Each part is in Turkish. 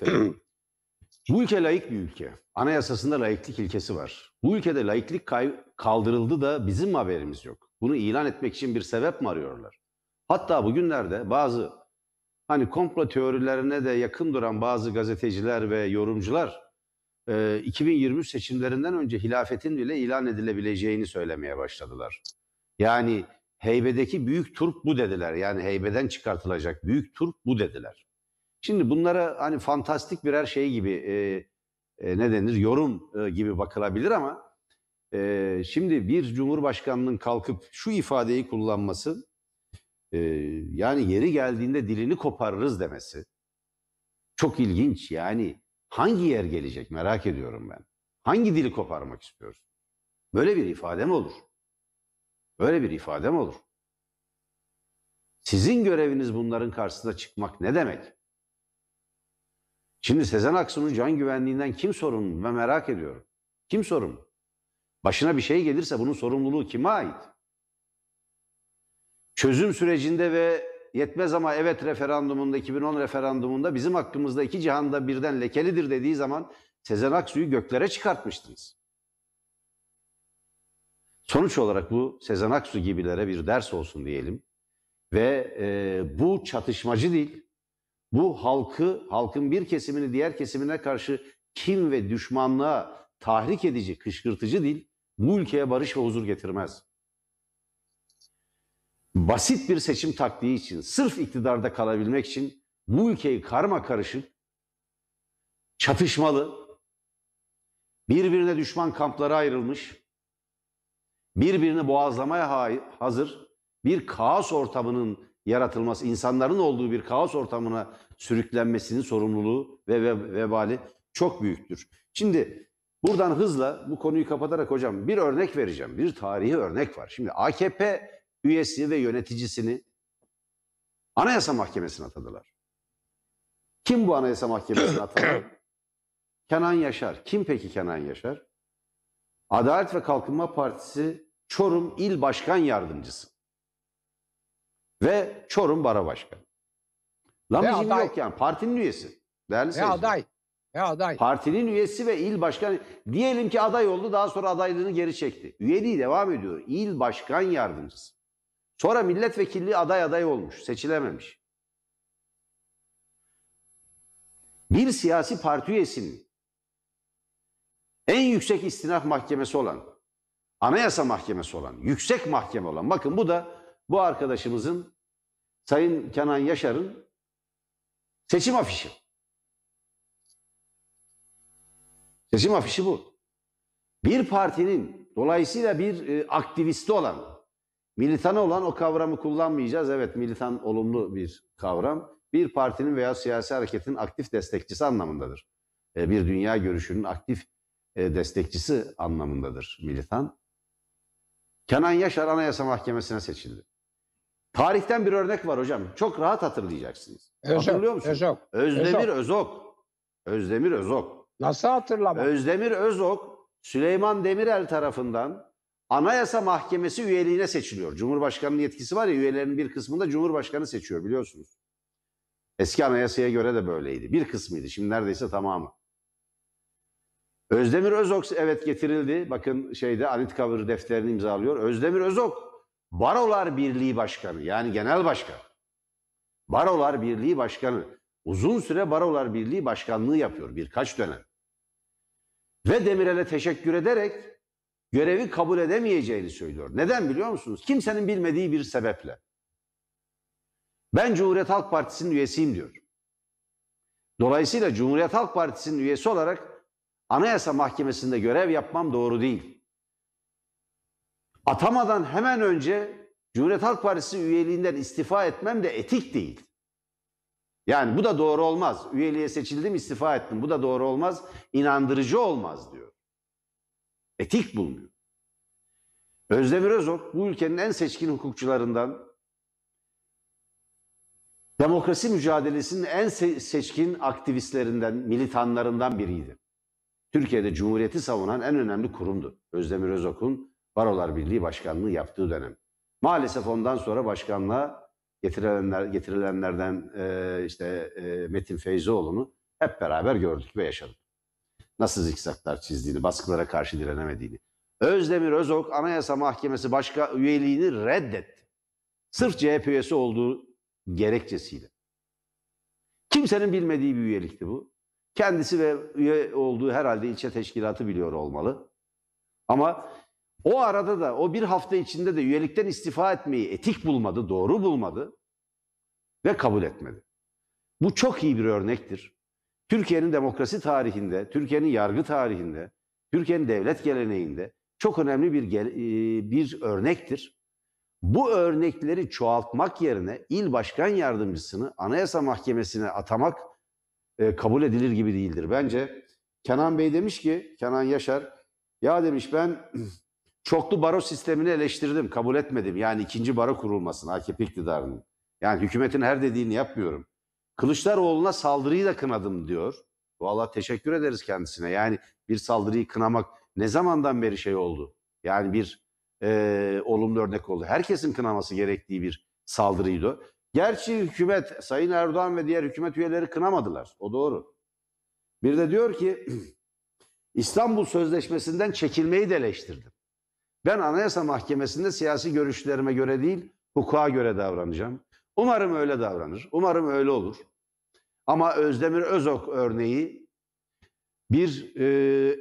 belirtelim. Bu ülke layık bir ülke. Anayasasında layıklık ilkesi var. Bu ülkede layıklık kaldırıldı da bizim haberimiz yok. Bunu ilan etmek için bir sebep mi arıyorlar? Hatta bugünlerde bazı hani komplo teorilerine de yakın duran bazı gazeteciler ve yorumcular 2023 e, seçimlerinden önce hilafetin bile ilan edilebileceğini söylemeye başladılar. Yani heybedeki büyük turp bu dediler. Yani heybeden çıkartılacak büyük turp bu dediler. Şimdi bunlara hani fantastik birer şey gibi e, e, ne denir yorum e, gibi bakılabilir ama e, şimdi bir cumhurbaşkanının kalkıp şu ifadeyi kullanması e, yani yeri geldiğinde dilini koparırız demesi çok ilginç yani hangi yer gelecek merak ediyorum ben. Hangi dili koparmak istiyoruz? Böyle bir ifade mi olur? Böyle bir ifade mi olur? Sizin göreviniz bunların karşısına çıkmak ne demek? Şimdi Sezen Aksu'nun can güvenliğinden kim sorumlu? Ben merak ediyorum. Kim sorumlu? Başına bir şey gelirse bunun sorumluluğu kime ait? Çözüm sürecinde ve yetmez ama evet referandumunda, 2010 referandumunda bizim hakkımızda iki cihanda birden lekelidir dediği zaman Sezen Aksu'yu göklere çıkartmıştınız. Sonuç olarak bu Sezen Aksu gibilere bir ders olsun diyelim. Ve e, bu çatışmacı değil, bu halkı, halkın bir kesimini diğer kesimine karşı kim ve düşmanlığa tahrik edici, kışkırtıcı dil bu ülkeye barış ve huzur getirmez. Basit bir seçim taktiği için, sırf iktidarda kalabilmek için bu ülkeyi karma karışık, çatışmalı, birbirine düşman kamplara ayrılmış, birbirini boğazlamaya hazır bir kaos ortamının yaratılması, insanların olduğu bir kaos ortamına sürüklenmesinin sorumluluğu ve vebali çok büyüktür. Şimdi buradan hızla bu konuyu kapatarak hocam bir örnek vereceğim. Bir tarihi örnek var. Şimdi AKP üyesi ve yöneticisini Anayasa Mahkemesi'ne atadılar. Kim bu Anayasa Mahkemesi'ne atadı? Kenan Yaşar. Kim peki Kenan Yaşar? Adalet ve Kalkınma Partisi Çorum İl Başkan Yardımcısı ve Çorum Bara Başkanı. Lamizin aday. yok yani partinin üyesi. Değerli ve aday. Ve aday. Partinin üyesi ve il başkanı. Diyelim ki aday oldu daha sonra adaylığını geri çekti. Üyeliği devam ediyor. İl başkan yardımcısı. Sonra milletvekilliği aday aday olmuş. Seçilememiş. Bir siyasi parti üyesinin en yüksek istinaf mahkemesi olan, anayasa mahkemesi olan, yüksek mahkeme olan, bakın bu da bu arkadaşımızın Sayın Kenan Yaşar'ın seçim afişi. Seçim afişi bu. Bir partinin dolayısıyla bir e, aktivisti olan, militanı olan o kavramı kullanmayacağız. Evet militan olumlu bir kavram. Bir partinin veya siyasi hareketin aktif destekçisi anlamındadır. E, bir dünya görüşünün aktif e, destekçisi anlamındadır militan. Kenan Yaşar Anayasa Mahkemesi'ne seçildi. Tarihten bir örnek var hocam. Çok rahat hatırlayacaksınız. Özok, Hatırlıyor musunuz? Özok. Özdemir Özok. Özdemir Özok. Nasıl hatırlamam? Özdemir Özok Süleyman Demirel tarafından Anayasa Mahkemesi üyeliğine seçiliyor. Cumhurbaşkanının yetkisi var ya üyelerinin bir kısmında Cumhurbaşkanı seçiyor biliyorsunuz. Eski anayasaya göre de böyleydi. Bir kısmıydı. Şimdi neredeyse tamamı. Özdemir Özok evet getirildi. Bakın şeyde Anıtkabir defterini imzalıyor. Özdemir Özok Barolar Birliği Başkanı yani Genel Başkan. Barolar Birliği Başkanı. Uzun süre Barolar Birliği Başkanlığı yapıyor birkaç dönem. Ve Demirel'e teşekkür ederek görevi kabul edemeyeceğini söylüyor. Neden biliyor musunuz? Kimsenin bilmediği bir sebeple. Ben Cumhuriyet Halk Partisi'nin üyesiyim diyor. Dolayısıyla Cumhuriyet Halk Partisi'nin üyesi olarak Anayasa Mahkemesi'nde görev yapmam doğru değil atamadan hemen önce Cumhuriyet Halk Partisi üyeliğinden istifa etmem de etik değil. Yani bu da doğru olmaz. Üyeliğe seçildim istifa ettim. Bu da doğru olmaz. İnandırıcı olmaz diyor. Etik bulmuyor. Özdemir Özok bu ülkenin en seçkin hukukçularından demokrasi mücadelesinin en seçkin aktivistlerinden, militanlarından biriydi. Türkiye'de Cumhuriyeti savunan en önemli kurumdu. Özdemir Özok'un Barolar Birliği Başkanlığı yaptığı dönem. Maalesef ondan sonra başkanlığa getirilenler, getirilenlerden e, işte e, Metin Feyzoğlu'nu hep beraber gördük ve yaşadık. Nasıl zikzaklar çizdiğini, baskılara karşı direnemediğini. Özdemir Özok Anayasa Mahkemesi başka üyeliğini reddetti. Sırf CHP üyesi olduğu gerekçesiyle. Kimsenin bilmediği bir üyelikti bu. Kendisi ve üye olduğu herhalde ilçe teşkilatı biliyor olmalı. Ama o arada da o bir hafta içinde de üyelikten istifa etmeyi etik bulmadı, doğru bulmadı ve kabul etmedi. Bu çok iyi bir örnektir. Türkiye'nin demokrasi tarihinde, Türkiye'nin yargı tarihinde, Türkiye'nin devlet geleneğinde çok önemli bir e, bir örnektir. Bu örnekleri çoğaltmak yerine il başkan yardımcısını Anayasa Mahkemesi'ne atamak e, kabul edilir gibi değildir. Bence Kenan Bey demiş ki, Kenan Yaşar, ya demiş ben Çoklu baro sistemini eleştirdim, kabul etmedim. Yani ikinci baro kurulmasını AKP iktidarının. Yani hükümetin her dediğini yapmıyorum. Kılıçdaroğlu'na saldırıyı da kınadım diyor. Valla teşekkür ederiz kendisine. Yani bir saldırıyı kınamak ne zamandan beri şey oldu? Yani bir e, olumlu örnek oldu. Herkesin kınaması gerektiği bir saldırıydı. Gerçi hükümet, Sayın Erdoğan ve diğer hükümet üyeleri kınamadılar. O doğru. Bir de diyor ki İstanbul Sözleşmesi'nden çekilmeyi de eleştirdim. Ben Anayasa Mahkemesi'nde siyasi görüşlerime göre değil, hukuka göre davranacağım. Umarım öyle davranır. Umarım öyle olur. Ama Özdemir Özok örneği bir e,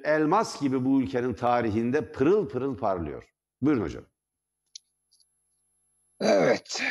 elmas gibi bu ülkenin tarihinde pırıl pırıl parlıyor. Buyurun hocam. Evet.